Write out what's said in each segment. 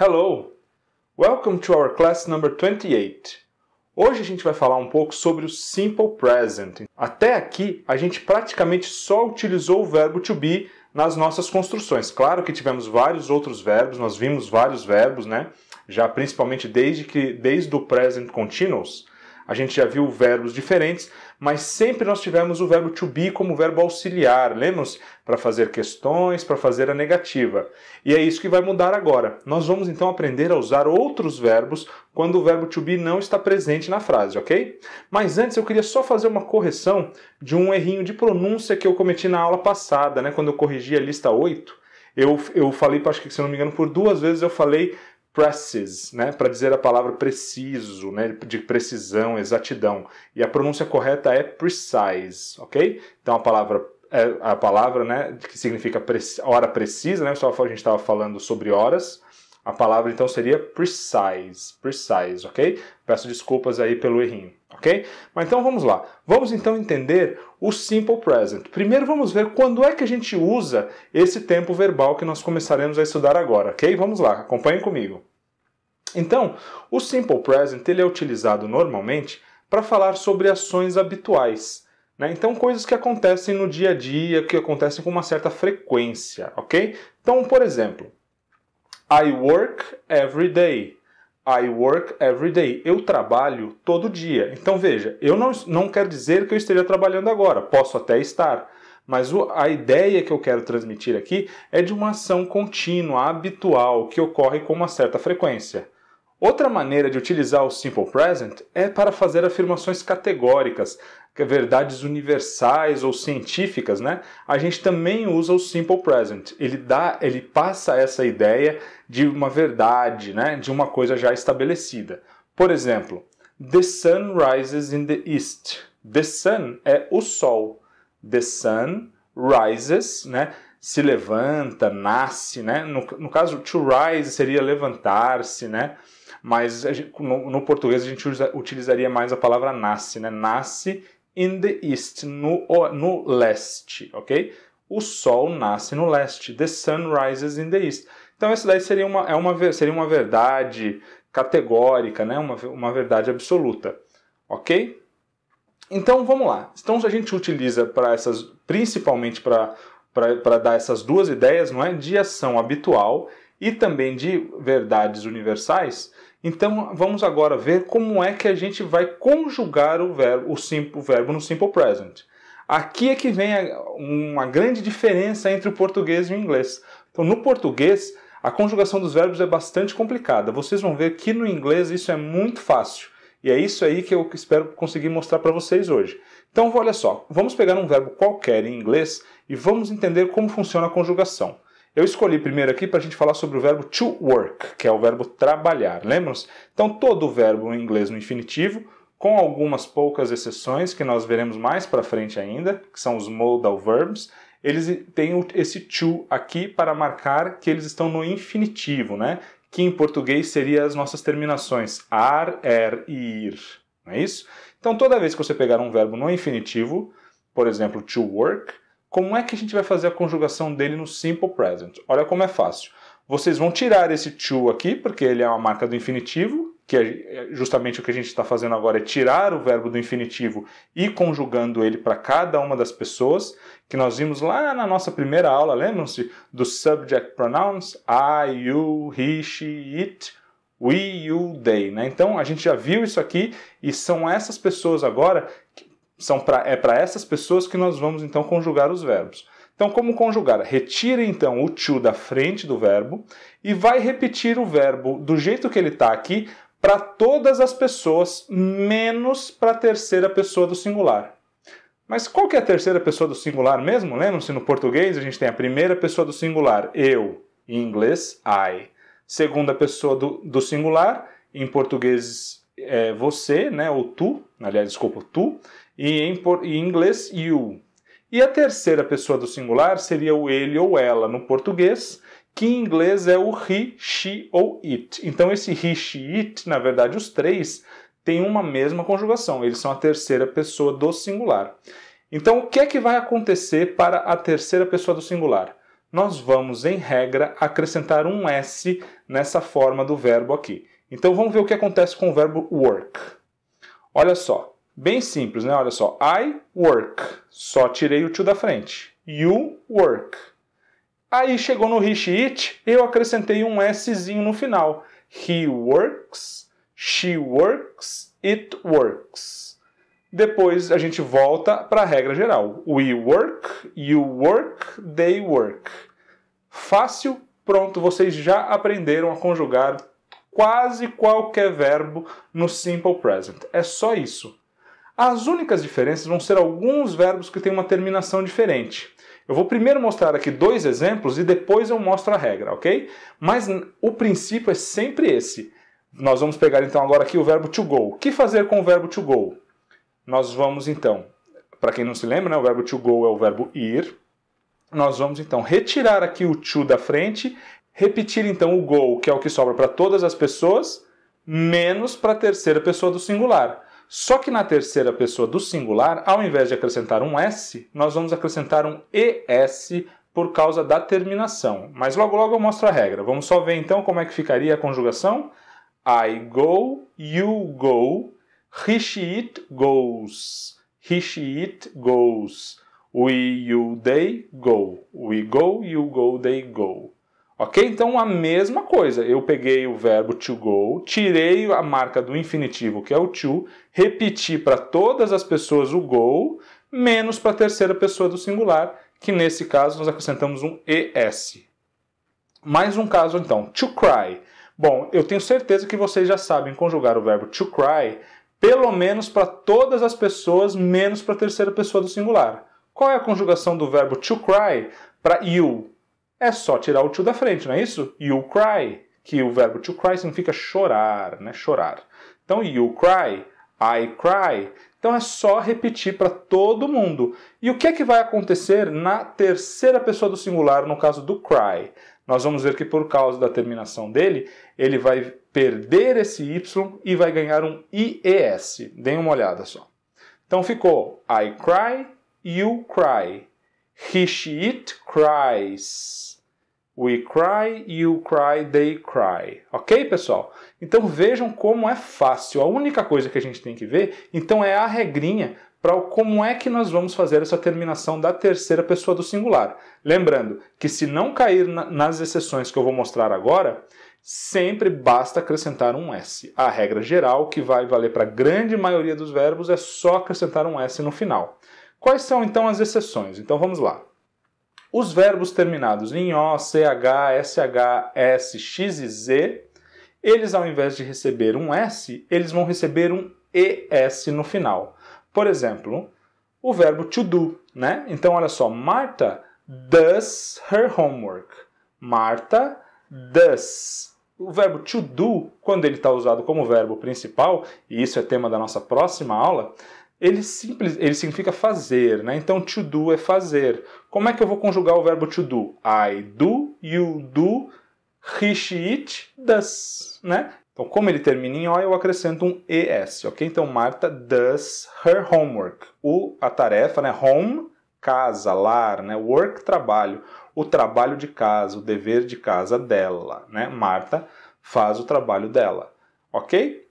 Hello! Welcome to our class number 28. Hoje a gente vai falar um pouco sobre o simple present. Até aqui, a gente praticamente só utilizou o verbo to be nas nossas construções. Claro que tivemos vários outros verbos, nós vimos vários verbos, né? Já principalmente desde que desde o present continuous, a gente já viu verbos diferentes, mas sempre nós tivemos o verbo to be como verbo auxiliar, lemos Para fazer questões, para fazer a negativa. E é isso que vai mudar agora. Nós vamos então aprender a usar outros verbos quando o verbo to be não está presente na frase, ok? Mas antes eu queria só fazer uma correção de um errinho de pronúncia que eu cometi na aula passada, né? Quando eu corrigi a lista 8. Eu, eu falei, acho que se não me engano, por duas vezes eu falei Precises, né, para dizer a palavra preciso, né, de precisão, exatidão. E a pronúncia correta é precise, ok? Então a palavra é a palavra, né, que significa hora precisa, né? A gente estava falando sobre horas. A palavra então seria precise, precise, ok? Peço desculpas aí pelo errinho, ok? Mas então vamos lá. Vamos então entender o simple present. Primeiro vamos ver quando é que a gente usa esse tempo verbal que nós começaremos a estudar agora, ok? Vamos lá, acompanhem comigo. Então, o simple present ele é utilizado normalmente para falar sobre ações habituais. Né? Então, coisas que acontecem no dia a dia, que acontecem com uma certa frequência, ok? Então, por exemplo, I work every day. I work every day. Eu trabalho todo dia. Então, veja, eu não, não quero dizer que eu esteja trabalhando agora, posso até estar. Mas a ideia que eu quero transmitir aqui é de uma ação contínua, habitual, que ocorre com uma certa frequência. Outra maneira de utilizar o simple present é para fazer afirmações categóricas, é verdades universais ou científicas, né? A gente também usa o simple present. Ele dá, ele passa essa ideia de uma verdade, né? De uma coisa já estabelecida. Por exemplo, the sun rises in the east. The sun é o sol. The sun rises, né? Se levanta, nasce, né? No, no caso, to rise seria levantar-se, né? mas gente, no, no, português a gente usa, utilizaria mais a palavra nasce, né? Nasce in the east, no, no leste, ok? O sol nasce no leste. The sun rises in the east. Então, essa daí seria uma, é uma, seria uma verdade categórica, né? uma, uma verdade absoluta, ok? Então, vamos lá. Então, a gente utiliza para essas, principalmente para dar essas duas ideias, não é? De ação habitual e também de verdades universais, então vamos agora ver como é que a gente vai conjugar o verbo, o, simple, o verbo no simple present. Aqui é que vem uma grande diferença entre o português e o inglês. Então no português a conjugação dos verbos é bastante complicada. Vocês vão ver que no inglês isso é muito fácil. E é isso aí que eu espero conseguir mostrar para vocês hoje. Então olha só, vamos pegar um verbo qualquer em inglês e vamos entender como funciona a conjugação. Eu escolhi primeiro aqui para a gente falar sobre o verbo to work, que é o verbo trabalhar, lembram-se? Então, todo verbo em inglês no infinitivo, com algumas poucas exceções que nós veremos mais para frente ainda, que são os modal verbs, eles têm esse to aqui para marcar que eles estão no infinitivo, né? Que em português seria as nossas terminações ar, er e ir, não é isso? Então, toda vez que você pegar um verbo no infinitivo, por exemplo, to work, como é que a gente vai fazer a conjugação dele no simple present? Olha como é fácil. Vocês vão tirar esse to aqui, porque ele é uma marca do infinitivo, que é, é justamente o que a gente está fazendo agora, é tirar o verbo do infinitivo e conjugando ele para cada uma das pessoas, que nós vimos lá na nossa primeira aula, lembram-se? do subject pronouns, I, you, he, she, it, we, you, they. Né? Então a gente já viu isso aqui e são essas pessoas agora que são pra, é para essas pessoas que nós vamos então conjugar os verbos. Então, como conjugar? Retire então o to da frente do verbo e vai repetir o verbo do jeito que ele está aqui para todas as pessoas, menos para a terceira pessoa do singular. Mas qual que é a terceira pessoa do singular mesmo? Lembram-se, no português a gente tem a primeira pessoa do singular, eu, em inglês, I. Segunda pessoa do, do singular, em português é você, né, ou tu, aliás, desculpa, tu e em, em inglês you. E a terceira pessoa do singular seria o ele ou ela no português, que em inglês é o he, she ou it. Então esse he, she, it, na verdade os três têm uma mesma conjugação, eles são a terceira pessoa do singular. Então o que é que vai acontecer para a terceira pessoa do singular? Nós vamos, em regra, acrescentar um S nessa forma do verbo aqui. Então vamos ver o que acontece com o verbo work. Olha só, Bem simples, né? Olha só. I work. Só tirei o to da frente. You work. Aí chegou no rich it, eu acrescentei um Szinho no final. He works, she works, it works. Depois a gente volta para a regra geral. We work, you work, they work. Fácil, pronto, vocês já aprenderam a conjugar quase qualquer verbo no simple present. É só isso. As únicas diferenças vão ser alguns verbos que têm uma terminação diferente. Eu vou primeiro mostrar aqui dois exemplos e depois eu mostro a regra, ok? Mas o princípio é sempre esse. Nós vamos pegar então agora aqui o verbo to go. O que fazer com o verbo to go? Nós vamos então, para quem não se lembra, né, o verbo to go é o verbo ir. Nós vamos então retirar aqui o to da frente, repetir então o go, que é o que sobra para todas as pessoas, menos para a terceira pessoa do singular. Só que na terceira pessoa do singular, ao invés de acrescentar um S, nós vamos acrescentar um ES por causa da terminação. Mas logo logo eu mostro a regra. Vamos só ver então como é que ficaria a conjugação. I go, you go, he, she, it goes. He, she, it goes. We, you, they go. We go, you go, they go. Ok? Então a mesma coisa. Eu peguei o verbo to go, tirei a marca do infinitivo, que é o to, repeti para todas as pessoas o go, menos para a terceira pessoa do singular, que nesse caso nós acrescentamos um es. Mais um caso então, to cry. Bom, eu tenho certeza que vocês já sabem conjugar o verbo to cry pelo menos para todas as pessoas, menos para a terceira pessoa do singular. Qual é a conjugação do verbo to cry para you? é só tirar o to da frente, não é isso? You cry, que o verbo to cry significa chorar, né? Chorar. Então, you cry, I cry. Então é só repetir para todo mundo. E o que é que vai acontecer na terceira pessoa do singular, no caso do cry? Nós vamos ver que por causa da terminação dele, ele vai perder esse y e vai ganhar um ies. Deem uma olhada só. Então ficou I cry, you cry. He, she, it cries. We cry, you cry, they cry. Ok, pessoal? Então vejam como é fácil. A única coisa que a gente tem que ver, então, é a regrinha para como é que nós vamos fazer essa terminação da terceira pessoa do singular. Lembrando que se não cair na, nas exceções que eu vou mostrar agora, sempre basta acrescentar um S. A regra geral que vai valer para a grande maioria dos verbos é só acrescentar um S no final. Quais são então as exceções? Então vamos lá. Os verbos terminados em O, CH, SH, S, X e Z, eles ao invés de receber um S, eles vão receber um ES no final. Por exemplo, o verbo to do, né? Então olha só, Marta does her homework. Marta does. O verbo to do, quando ele está usado como verbo principal, e isso é tema da nossa próxima aula, ele, simples, ele significa fazer, né? Então to do é fazer. Como é que eu vou conjugar o verbo to do? I do, you do, he, she, it, does, né? Então, como ele termina em O, eu acrescento um ES, ok? Então, Marta does her homework. O, a tarefa, né? Home, casa, lar, né? Work, trabalho. O trabalho de casa, o dever de casa dela, né? Marta faz o trabalho dela, ok?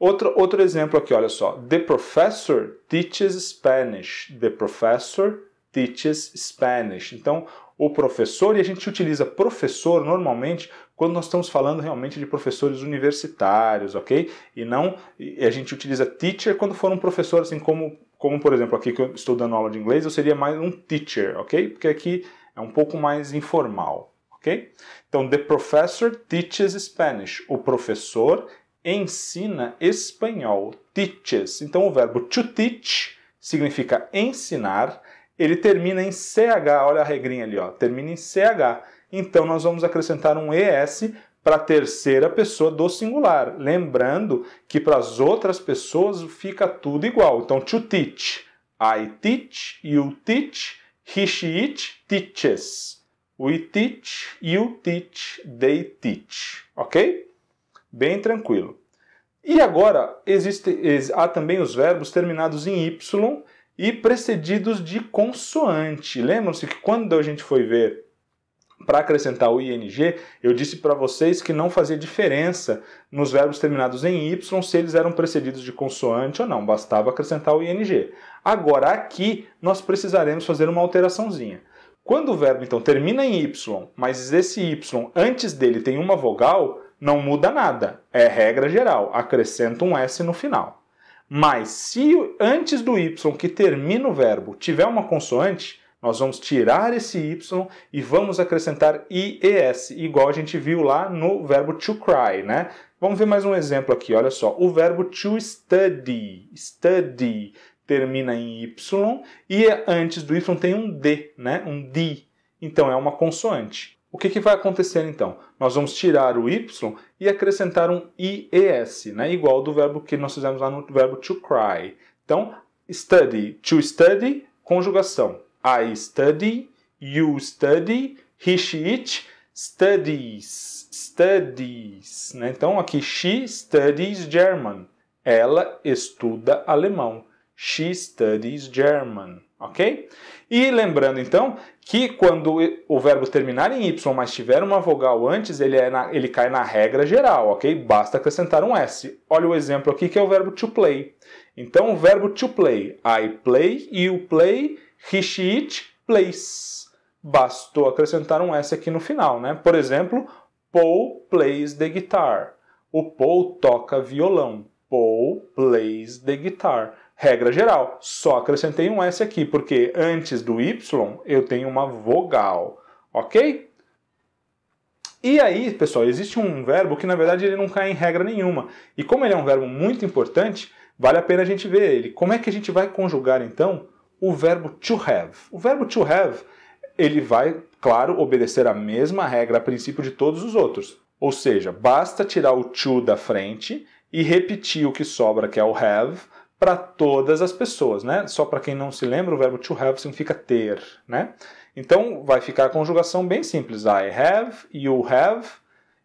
Outro, outro exemplo aqui, olha só. The professor teaches Spanish. The professor teaches Spanish. Então, o professor, e a gente utiliza professor normalmente quando nós estamos falando realmente de professores universitários, ok? E não, e a gente utiliza teacher quando for um professor, assim como, como por exemplo, aqui que eu estou dando aula de inglês, eu seria mais um teacher, ok? Porque aqui é um pouco mais informal, ok? Então, the professor teaches Spanish. O professor ensina espanhol. Teaches. Então o verbo to teach significa ensinar. Ele termina em CH, olha a regrinha ali, ó, termina em CH. Então nós vamos acrescentar um ES para a terceira pessoa do singular. Lembrando que para as outras pessoas fica tudo igual. Então to teach. I teach, you teach, he, she, it teaches. We teach, you teach, they teach. Ok? bem tranquilo. E agora, existe, há também os verbos terminados em Y e precedidos de consoante. Lembram-se que quando a gente foi ver para acrescentar o ing, eu disse para vocês que não fazia diferença nos verbos terminados em y se eles eram precedidos de consoante ou não, bastava acrescentar o ing. Agora aqui nós precisaremos fazer uma alteraçãozinha. Quando o verbo então termina em y, mas esse y antes dele tem uma vogal, não muda nada. É regra geral, acrescenta um S no final. Mas se antes do Y que termina o verbo tiver uma consoante, nós vamos tirar esse Y e vamos acrescentar IES, igual a gente viu lá no verbo to cry, né? Vamos ver mais um exemplo aqui, olha só. O verbo to study, study, termina em Y e antes do Y tem um D, né? Um D. Então é uma consoante. O que, que vai acontecer então? Nós vamos tirar o y e acrescentar um ies, né? igual do verbo que nós fizemos lá no verbo to cry. Então, study, to study, conjugação. I study, you study, he, she, it, studies, studies. Né? Então, aqui, she studies German. Ela estuda alemão. She studies German ok? E lembrando então que quando o verbo terminar em y, mas tiver uma vogal antes, ele, é na, ele cai na regra geral, ok? Basta acrescentar um s. Olha o exemplo aqui que é o verbo to play. Então o verbo to play, I play, you play, he, she, it, plays. Bastou acrescentar um s aqui no final, né? Por exemplo, Paul plays the guitar. O Paul toca violão. Paul plays the guitar. Regra geral, só acrescentei um S aqui, porque antes do Y eu tenho uma vogal, ok? E aí, pessoal, existe um verbo que na verdade ele não cai em regra nenhuma. E como ele é um verbo muito importante, vale a pena a gente ver ele. Como é que a gente vai conjugar então o verbo to have? O verbo to have, ele vai, claro, obedecer a mesma regra a princípio de todos os outros. Ou seja, basta tirar o to da frente e repetir o que sobra, que é o have, para todas as pessoas, né? Só para quem não se lembra, o verbo to have significa ter, né? Então vai ficar a conjugação bem simples: I have, you have,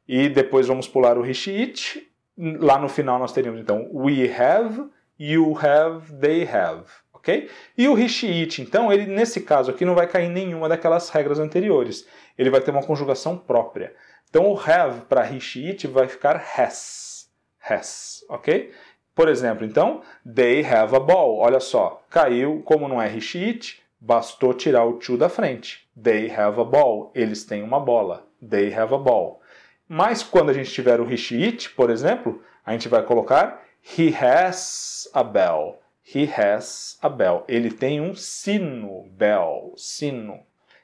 e depois vamos pular o he, she, it. Lá no final nós teríamos então we have, you have, they have, ok? E o he, she, it, então, ele nesse caso aqui não vai cair em nenhuma daquelas regras anteriores. Ele vai ter uma conjugação própria. Então o have para he, she, it vai ficar has, has, ok? Por exemplo, então, they have a ball. Olha só, caiu como não é sheet, bastou tirar o to da frente. They have a ball. Eles têm uma bola. They have a ball. Mas quando a gente tiver o he, it, por exemplo, a gente vai colocar he has a bell. He has a bell. Ele tem um sino, bell, sino.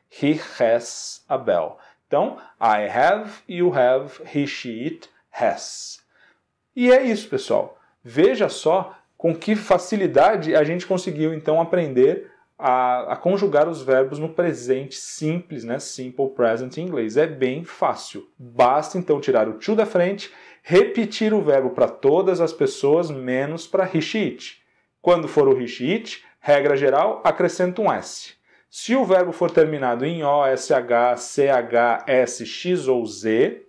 He has a bell. Então, I have, you have, he, she, it, has. E é isso, pessoal. Veja só com que facilidade a gente conseguiu então aprender a, a, conjugar os verbos no presente simples, né? Simple present em inglês. É bem fácil. Basta então tirar o to da frente, repetir o verbo para todas as pessoas, menos para he, it. Quando for o he, it, regra geral, acrescenta um S. Se o verbo for terminado em O, SH, CH, S, X ou Z,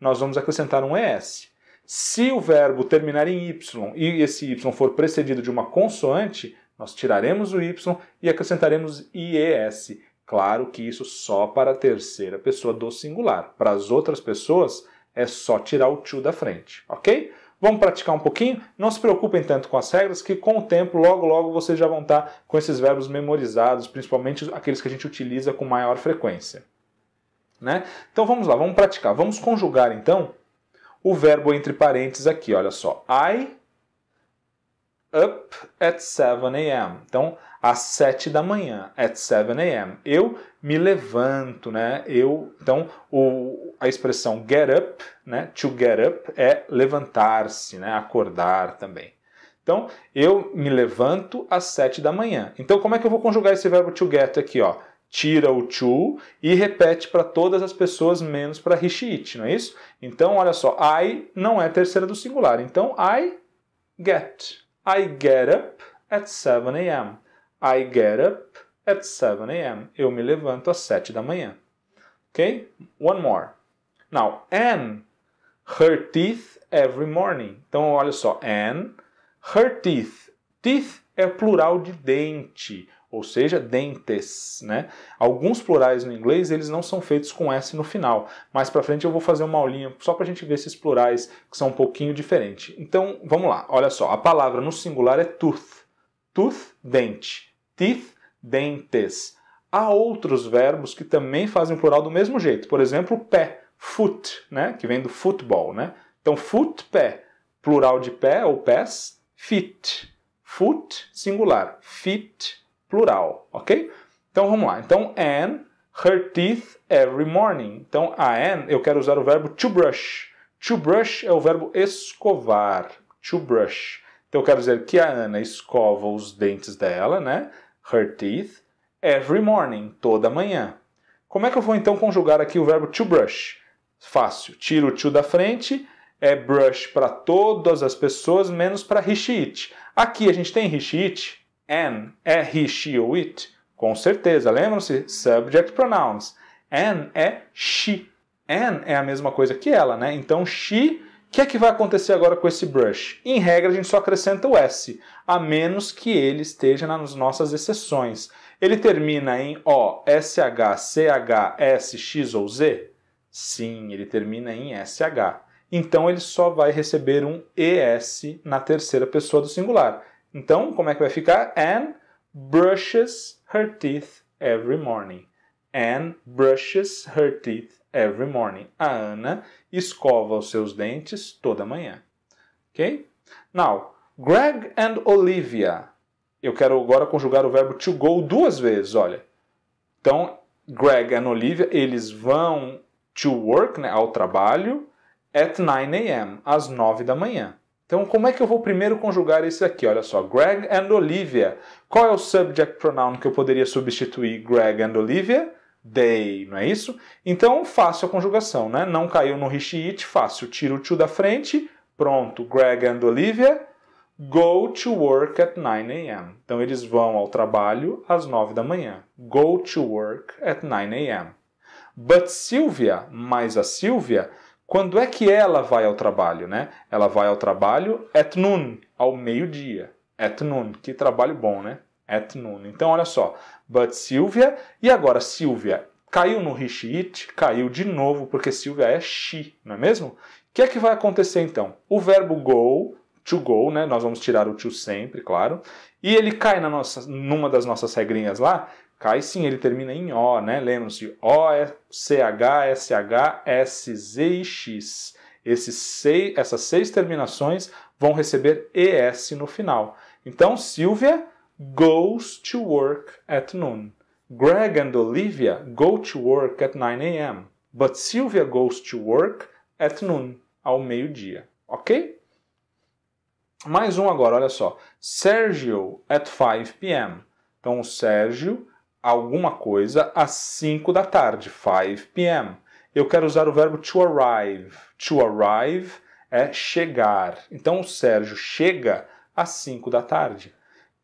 nós vamos acrescentar um ES. Se o verbo terminar em y e esse y for precedido de uma consoante, nós tiraremos o y e acrescentaremos ies. Claro que isso só para a terceira pessoa do singular. Para as outras pessoas, é só tirar o to da frente, ok? Vamos praticar um pouquinho? Não se preocupem tanto com as regras, que com o tempo, logo logo, vocês já vão estar com esses verbos memorizados, principalmente aqueles que a gente utiliza com maior frequência. Né? Então vamos lá, vamos praticar. Vamos conjugar então o verbo entre parênteses aqui, olha só. I up at 7 a.m. Então, às 7 da manhã, at 7 a.m. Eu me levanto, né? Eu, então, o, a expressão get up, né? To get up é levantar-se, né? Acordar também. Então, eu me levanto às 7 da manhã. Então, como é que eu vou conjugar esse verbo to get aqui, ó? tira o to e repete para todas as pessoas menos para he, it, não é isso? Então, olha só, I não é terceira do singular. Então, I get. I get up at 7 a.m. I get up at 7 a.m. Eu me levanto às 7 da manhã. Ok? One more. Now, Anne, her teeth every morning. Então, olha só, Anne, her teeth. Teeth é plural de dente ou seja, dentes, né? Alguns plurais no inglês, eles não são feitos com S no final. Mais para frente eu vou fazer uma aulinha só para a gente ver esses plurais que são um pouquinho diferentes. Então, vamos lá. Olha só, a palavra no singular é tooth. Tooth, dente. Teeth, dentes. Há outros verbos que também fazem o plural do mesmo jeito. Por exemplo, pé, foot, né? Que vem do futebol, né? Então, foot, pé. Plural de pé ou pés, feet. Foot, singular. Feet, plural, ok? Então vamos lá. Então Anne her teeth every morning. Então a Anne eu quero usar o verbo to brush. To brush é o verbo escovar. To brush. Então eu quero dizer que a Ana escova os dentes dela, né? Her teeth every morning, toda manhã. Como é que eu vou então conjugar aqui o verbo to brush? Fácil. Tiro o to da frente, é brush para todas as pessoas, menos para Rishit. Aqui a gente tem Rishit, An, é he, she ou it? Com certeza, lembram-se? Subject pronouns. An é she. An é a mesma coisa que ela, né? Então, she o que é que vai acontecer agora com esse brush? Em regra, a gente só acrescenta o S, a menos que ele esteja nas nossas exceções. Ele termina em O, SH, CH, S, X ou Z? Sim, ele termina em SH. Então ele só vai receber um ES na terceira pessoa do singular. Então, como é que vai ficar? Anne brushes her teeth every morning. Anne brushes her teeth every morning. A Ana escova os seus dentes toda manhã. Ok? Now, Greg and Olivia. Eu quero agora conjugar o verbo to go duas vezes, olha. Então, Greg and Olivia, eles vão to work, né, ao trabalho, at 9 a.m., às 9 da manhã. Então, como é que eu vou primeiro conjugar esse aqui? Olha só, Greg and Olivia. Qual é o subject pronoun que eu poderia substituir Greg and Olivia? They, não é isso? Então, fácil a conjugação, né? Não caiu no rich it, fácil. Tira o to da frente, pronto. Greg and Olivia go to work at 9 a.m. Então, eles vão ao trabalho às 9 da manhã. Go to work at 9 a.m. But Sylvia, mais a Sylvia, quando é que ela vai ao trabalho, né? Ela vai ao trabalho at noon, ao meio-dia. At noon, que trabalho bom, né? At noon. Então, olha só. But Sylvia e agora Sylvia caiu no he, it, caiu de novo, porque Sylvia é she, não é mesmo? O que é que vai acontecer então? O verbo go, to go, né? Nós vamos tirar o to sempre, claro. E ele cai na nossa, numa das nossas regrinhas lá, Cai sim, ele termina em O, né? Lembram-se, O, é C, H, S, H, S, Z e X. Esses seis, essas seis terminações vão receber ES no final. Então, Silvia goes to work at noon. Greg and Olivia go to work at 9 a.m. But Sylvia goes to work at noon, ao meio-dia. Ok? Mais um agora, olha só. Sergio at 5 p.m. Então, o Sérgio alguma coisa às 5 da tarde, 5 p.m. Eu quero usar o verbo to arrive. To arrive é chegar. Então o Sérgio chega às 5 da tarde.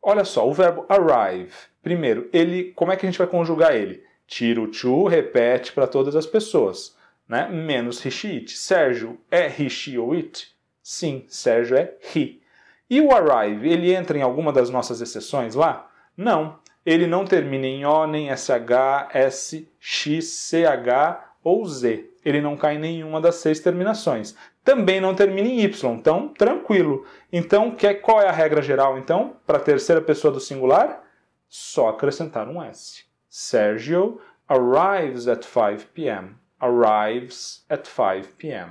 Olha só, o verbo arrive. Primeiro, ele, como é que a gente vai conjugar ele? Tira o to, repete para todas as pessoas, né? Menos he, it. Sérgio é he, she ou it? Sim, Sérgio é he. E o arrive, ele entra em alguma das nossas exceções lá? Não. Ele não termina em O, nem SH, S, X, CH ou Z. Ele não cai em nenhuma das seis terminações. Também não termina em Y, então tranquilo. Então, quer, é, qual é a regra geral, então, para a terceira pessoa do singular? Só acrescentar um S. Sergio arrives at 5 p.m. Arrives at 5 p.m.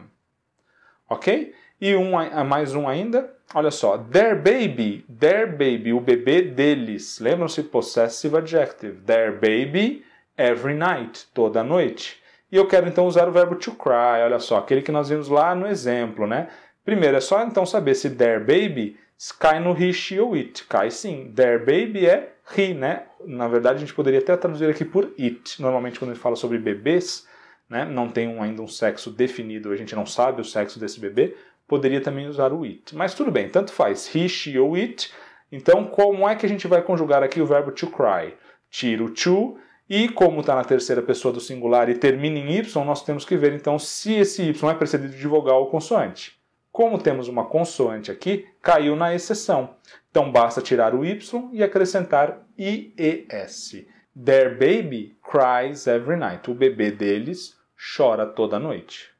Ok? E um, mais um ainda. Olha só, their baby, their baby, o bebê deles. Lembram-se possessive adjective. Their baby every night, toda noite. E eu quero então usar o verbo to cry, olha só, aquele que nós vimos lá no exemplo, né? Primeiro é só então saber se their baby cai no he, she ou it. Cai sim. Their baby é he, né? Na verdade a gente poderia até traduzir aqui por it. Normalmente quando a gente fala sobre bebês, né? Não tem um, ainda um sexo definido, a gente não sabe o sexo desse bebê, poderia também usar o it. Mas tudo bem, tanto faz, he, she ou it. Então, como é que a gente vai conjugar aqui o verbo to cry? Tiro, to e como está na terceira pessoa do singular e termina em y, nós temos que ver então se esse y é precedido de vogal ou consoante. Como temos uma consoante aqui, caiu na exceção. Então basta tirar o y e acrescentar ies. Their baby cries every night. O bebê deles chora toda noite.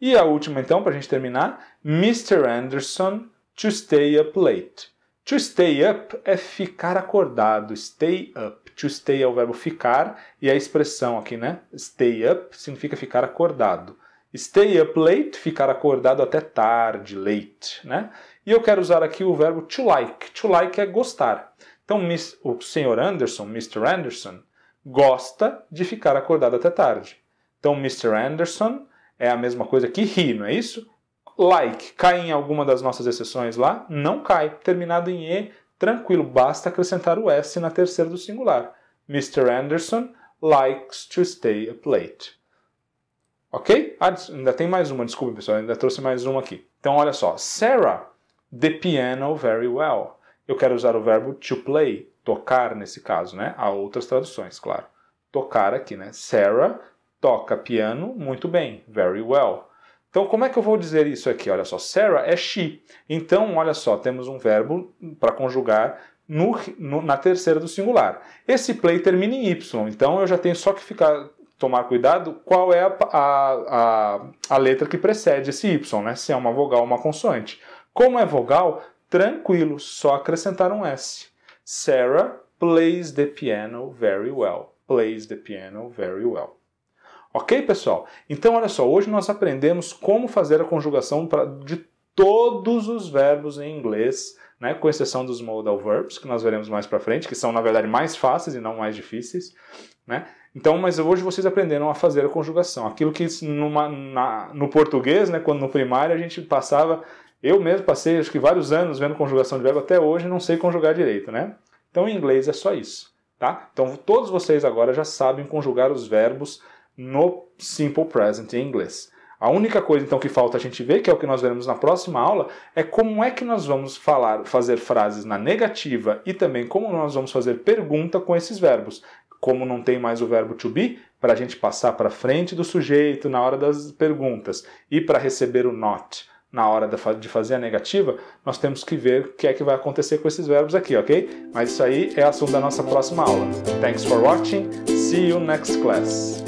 E a última, então, para a gente terminar: Mr. Anderson, to stay up late. To stay up é ficar acordado, stay up. To stay é o verbo ficar e a expressão aqui, né? Stay up significa ficar acordado. Stay up late, ficar acordado até tarde, late, né? E eu quero usar aqui o verbo to like. To like é gostar. Então, miss, o senhor Anderson, Mr. Anderson, gosta de ficar acordado até tarde. Então, Mr. Anderson é a mesma coisa que he, não é isso? Like cai em alguma das nossas exceções lá? Não cai. Terminado em E, tranquilo, basta acrescentar o S na terceira do singular. Mr. Anderson likes to stay up late. Ok? Ah, ainda tem mais uma, desculpa pessoal, ainda trouxe mais uma aqui. Então olha só. Sarah, the piano very well. Eu quero usar o verbo to play, tocar nesse caso, né? Há outras traduções, claro. Tocar aqui, né? Sarah toca piano muito bem, very well. Então, como é que eu vou dizer isso aqui? Olha só, Sarah é she. Então, olha só, temos um verbo para conjugar no, no, na terceira do singular. Esse play termina em y, então eu já tenho só que ficar tomar cuidado qual é a, a, a, a letra que precede esse y, né? se é uma vogal ou uma consoante. Como é vogal, tranquilo, só acrescentar um s. Sarah plays the piano very well. Plays the piano very well. Ok, pessoal? Então, olha só, hoje nós aprendemos como fazer a conjugação pra, de todos os verbos em inglês, né, com exceção dos modal verbs, que nós veremos mais para frente, que são na verdade mais fáceis e não mais difíceis, né? Então, mas hoje vocês aprenderam a fazer a conjugação, aquilo que numa, na, no português, né, quando no primário a gente passava, eu mesmo passei acho que vários anos vendo conjugação de verbo, até hoje não sei conjugar direito, né? Então, em inglês é só isso, tá? Então, todos vocês agora já sabem conjugar os verbos no simple present em inglês. A única coisa então que falta a gente ver, que é o que nós veremos na próxima aula, é como é que nós vamos falar, fazer frases na negativa e também como nós vamos fazer pergunta com esses verbos. Como não tem mais o verbo to be, para a gente passar para frente do sujeito na hora das perguntas e para receber o not na hora de fazer a negativa, nós temos que ver o que é que vai acontecer com esses verbos aqui, ok? Mas isso aí é assunto da nossa próxima aula. Thanks for watching. See you next class.